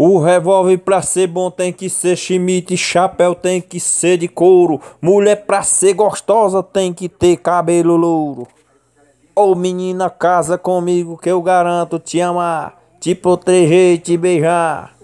O revólver pra ser bom tem que ser chimite, chapéu tem que ser de couro, mulher pra ser gostosa tem que ter cabelo louro. Ô oh, menina, casa comigo que eu garanto te amar, te proteger e te beijar.